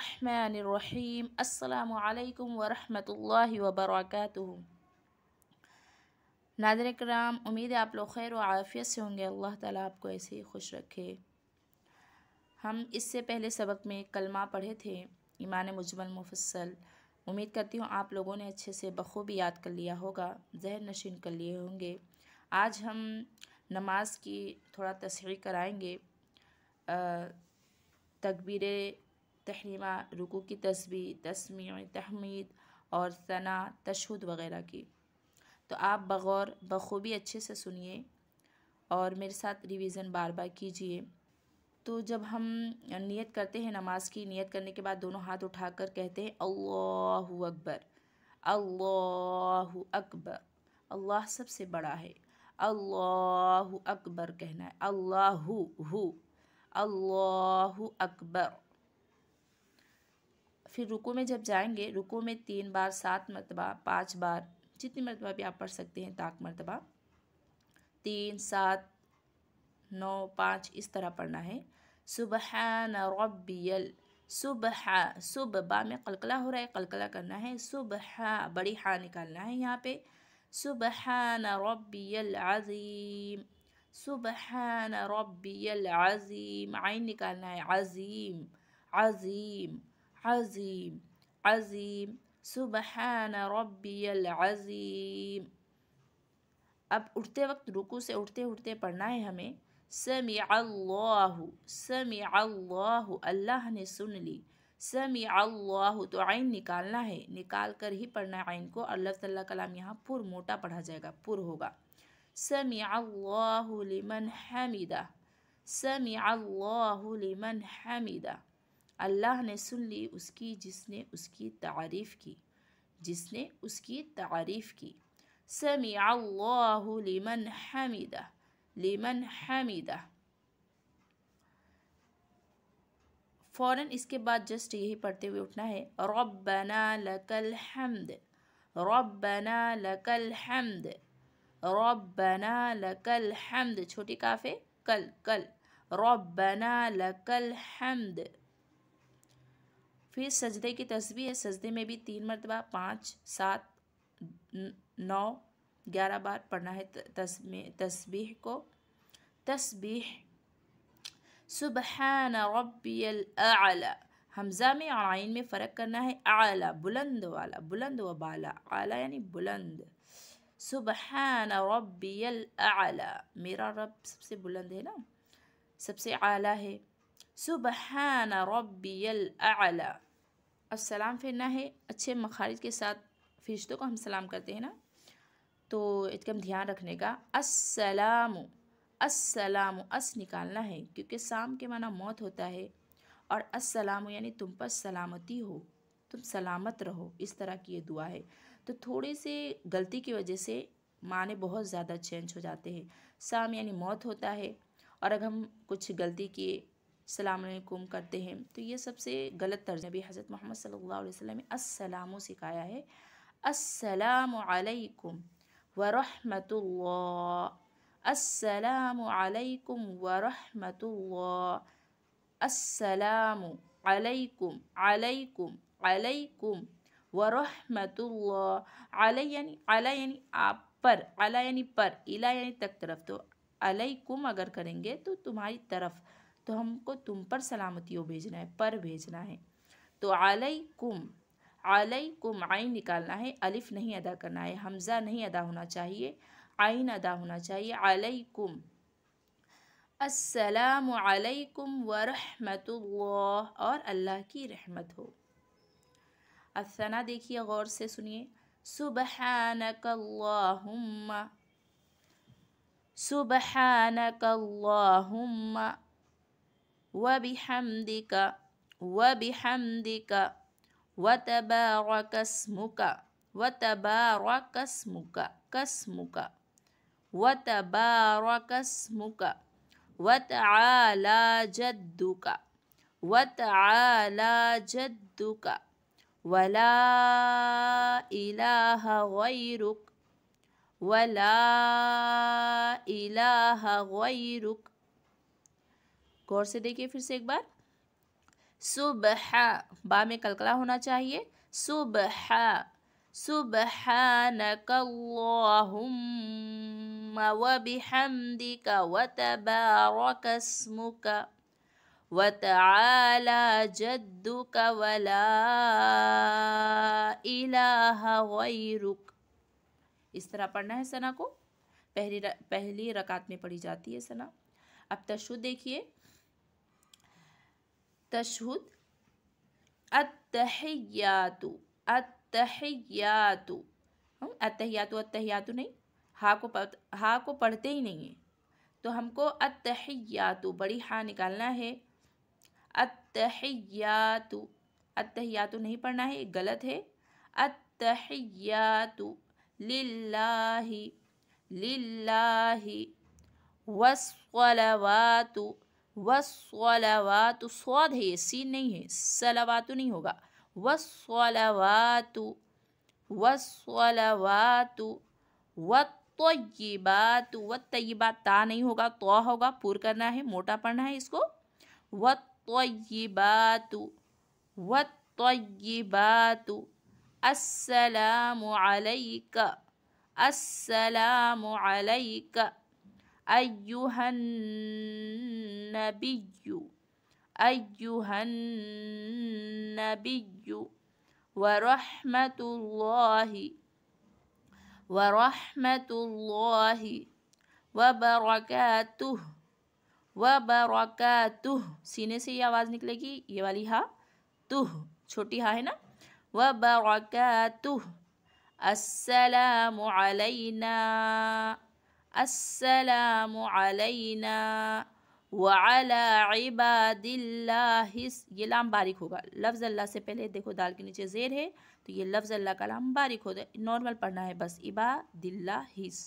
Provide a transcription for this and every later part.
الرحمن الرحیم السلام علیکم ورحمۃ اللہ وبرکاتہ ناظر اکرام امید آپ لوگ خیر و عافیت سے ہوں گے اللہ تعالیٰ آپ کو ایسے ہی خوش رکھے ہم اس سے پہلے سبق میں کلمہ پڑھے تھے ایمان مجمل مفصل امید کرتی ہوں آپ لوگوں نے اچھے سے بخوبی یاد کر لیا ہوگا ذہن نشین کر لیے ہوں گے آج ہم نماز کی تھوڑا تصحیح کرائیں گے تکبیر تحریمہ رکو کی تسبیح تسمیع تحمید اور ثنا تشہد وغیرہ کی تو آپ بغور بخوبی اچھے سے سنیے اور میرے ساتھ ریویزن بار بار کیجئے تو جب ہم نیت کرتے ہیں نماز کی نیت کرنے کے بعد دونوں ہاتھ اٹھا کر کہتے ہیں اللہ اکبر اللہ اکبر اللہ سب سے بڑا ہے اللہ اکبر کہنا ہے اللہ ہو اللہ اکبر پھر رکو میں جب جائیں گے رکو میں تین بار سات مرتبہ پانچ بار جتنی مرتبہ بھی آپ پڑھ سکتے ہیں تاک مرتبہ تین سات نو پانچ اس طرح پڑھنا ہے سبحان ربی بیل صبح با میں قلقلہ ہو رہا ہے قلقلہ کرنا ہے صبح بڑی ہاں نکالنا ہے یہاں پہ سبحان ربی العظیم سبحان ربی العظیم عین نکالنا ہے عظیم عظیم عظیم عظیم سبحان ربی العظیم اب اٹھتے وقت رکو سے اٹھتے اٹھتے پڑھنا ہے ہمیں سمع اللہ سمع اللہ اللہ نے سن لی سمع اللہ تو عین نکالنا ہے نکال کر ہی پڑھنا ہے آئین کو اللہ کلام یہاں پر موٹا پڑھا جائے گا پر ہوگا سمع اللہ لمن منحمیدہ سمع اللہ لمن حمیدہ اللہ نے سن لی اس کی جس نے اس کی تعریف کی جس نے اس کی تعریف کی سمع اللہ لمن لمن حمیدہ فوراً اس کے بعد جسٹ یہی پڑھتے ہوئے اٹھنا ہے ربنا لک الحمد ربنا لک الحمد ربنا لک الحمد چھوٹی کافے کل کل ربنا لک الحمد پھر سجدے کی تسبیح ہے سجدے میں بھی تین مرتبہ پانچ سات نو گیارہ بار پڑھنا ہے تسبیح کو تسبیح سبحان ربی الاعلا حمزہ میں آئین میں فرق کرنا ہے اعلیٰ بلند والا بلند و بالا اعلیٰ یعنی بلند سبحان ربی الاعلا میرا رب سب سے بلند ہے نا سب سے اعلیٰ ہے سبحان ربی الاعلا اب سلام پھرنا ہے اچھے مخارج کے ساتھ فرشتوں کو ہم سلام کرتے ہیں نا تو اس کا ہم دھیان رکھنے کا السلام السلام اس نکالنا ہے کیونکہ سام کے معنی موت ہوتا ہے اور السلام یعنی تم پر سلامتی ہو تم سلامت رہو اس طرح کی یہ دعا ہے تو تھوڑی سے غلطی کی وجہ سے معنی بہت زیادہ چینج ہو جاتے ہیں سام یعنی موت ہوتا ہے اور اگر ہم کچھ غلطی کیے السلام علیکم کرتے ہیں تو یہ سب سے غلط طرز نبی حضرت محمد صلی اللہ علیہ وسلم السلام سکھایا ہے السلام علیکم ورحمت السلام علیکم ورحمت السلام علیکم علیکم علیکم ورحمت اللہ علیہ علی یعنی، یعنی آپ پر علی یعنی پر علی یعنی تک طرف تو علیکم اگر کریں گے تو تمہاری طرف تو ہم کو تم پر سلامتیوں بھیجنا ہے پر بھیجنا ہے تو علیکم علیکم عین نکالنا ہے علف نہیں ادا کرنا ہے حمزہ نہیں ادا ہونا چاہیے عین ادا ہونا چاہیے علیکم السلام علیکم ورحمت اللہ اور اللہ کی رحمت ہو اب سنہ دیکھئے غور سے سنیے سبحانک اللہم سبحانک اللہم وبحمدك وبحمدك وتبارك اسمك وتبارك اسمك كاسمك وتبارك اسمك وتعالى جدك وتعالى جدك ولا إله غيرك ولا إله غيرك غور سے دیکھیے پھر سے ایک بار با میں کلکلا ہونا چاہیے اس طرح پڑھنا ہے ثنا کو پہلی پہلی رکعت میں پڑھی جاتی ہے ثنا اب تشدد دیکھیے تشہد اتحیاتو اتحیاتو اتحیاتو اتحیاتو نہیں ہا کو پڑھتے ہی نہیں ہیں تو ہم کو اتحیاتو بڑی ہا نکالنا ہے اتحیاتو اتحیاتو نہیں پڑھنا ہے یہ غلط ہے اتحیاتو للہ للہ وصلواتو سواد ہے یہ سین نہیں ہے صلا نہیں ہوگا وَالصَّلَوَاتُ وَالصَّلَوَاتُ وَالطَّيِّبَاتُ وَالطَّيِّبَاتُ تا نہیں ہوگا تو ہوگا پور کرنا ہے موٹا پڑھنا ہے اس کو وَالطَّيِّبَاتُ وَالطَّيِّبَاتُ السلام علیکہ السلام علیکہ أيها النبي أيها النبي ورحمة الله ورحمة الله وبركاته वबरकातुह सीने से ये आवाज़ निकलेगी ये वाली हा तुह छोटी हा है ना वबरकातुह अस्सलाम السلام علینا علی عباد اللہ یہ لام بارک ہوگا لفظ اللہ سے پہلے دیکھو دال کے نیچے زیر ہے تو یہ لفظ اللہ کا لام بارک ہوگا جائے نارمل پڑھنا ہے بس عباد اللہ ہس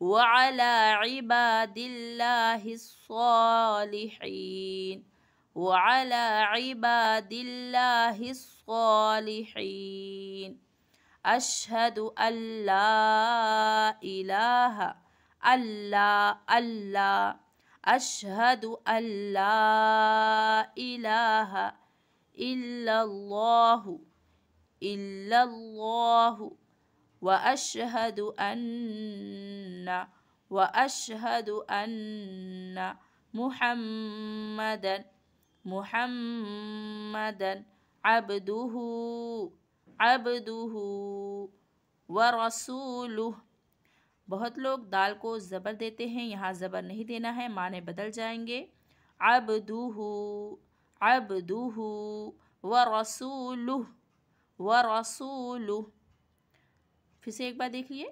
و علی عبا دِِس علی حین و علی عبا دِِس اللہ علیہ ألا ألا أشهد أن لا إله إلا الله إلا الله وأشهد أن وأشهد أن محمدا محمدا عبده عبده ورسوله بہت لوگ دال کو زبر دیتے ہیں یہاں زبر نہیں دینا ہے معنی بدل جائیں گے عبدوہو عبدوہو ورسولہ ورسولہ پھر سے ایک بار دیکھیے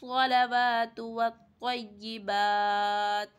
والصلوات والطیبات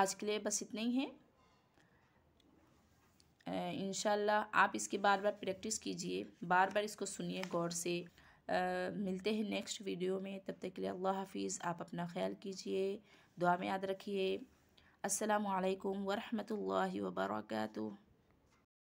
آج کے لیے بس اتنا ہی ہیں انشاءاللہ آپ اس کی بار بار پریکٹس کیجئے بار بار اس کو سنیے غور سے ملتے ہیں نیکسٹ ویڈیو میں تب تک کے لیے اللہ حافظ آپ اپنا خیال کیجئے دعا میں یاد رکھیے السلام علیکم ورحمۃ اللہ وبرکاتہ